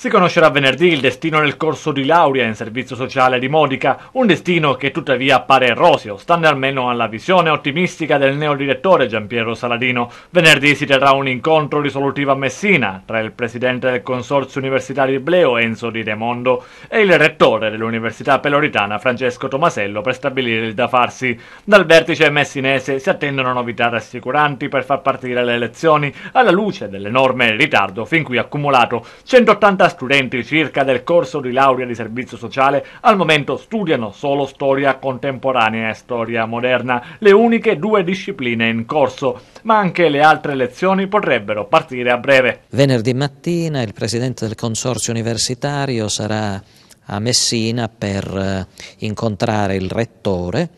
Si conoscerà venerdì il destino nel corso di laurea in servizio sociale di Modica, un destino che tuttavia appare erosio, stando almeno alla visione ottimistica del neodirettore Giampiero Saladino. Venerdì si terrà un incontro risolutivo a Messina tra il presidente del Consorzio Universitario di Bleo Enzo Di Demondo e il rettore dell'Università Peloritana Francesco Tomasello per stabilire il da farsi. Dal vertice messinese si attendono novità rassicuranti per far partire le elezioni alla luce dell'enorme ritardo fin qui accumulato. 180 studenti circa del corso di laurea di servizio sociale al momento studiano solo storia contemporanea e storia moderna, le uniche due discipline in corso, ma anche le altre lezioni potrebbero partire a breve. Venerdì mattina il presidente del consorzio universitario sarà a Messina per eh, incontrare il rettore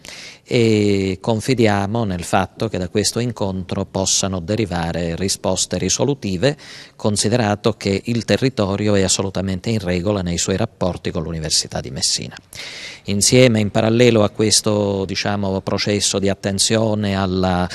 e confidiamo nel fatto che da questo incontro possano derivare risposte risolutive, considerato che il territorio è assolutamente in regola nei suoi rapporti con l'Università di Messina. Insieme, in parallelo a questo diciamo, processo di attenzione alla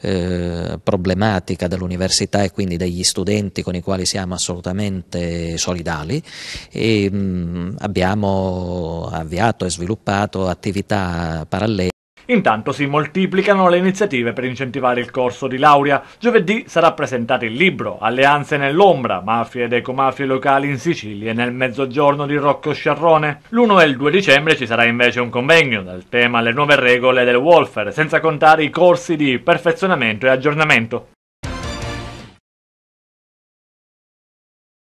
eh, problematica dell'università e quindi degli studenti con i quali siamo assolutamente solidali, e, ehm, mh, abbiamo abbiamo avviato e sviluppato attività parallele. Intanto si moltiplicano le iniziative per incentivare il corso di laurea. Giovedì sarà presentato il libro Alleanze nell'ombra, mafie ed ecomafie locali in Sicilia e nel mezzogiorno di Rocco Sciarrone. L'1 e il 2 dicembre ci sarà invece un convegno dal tema Le nuove regole del welfare, senza contare i corsi di perfezionamento e aggiornamento.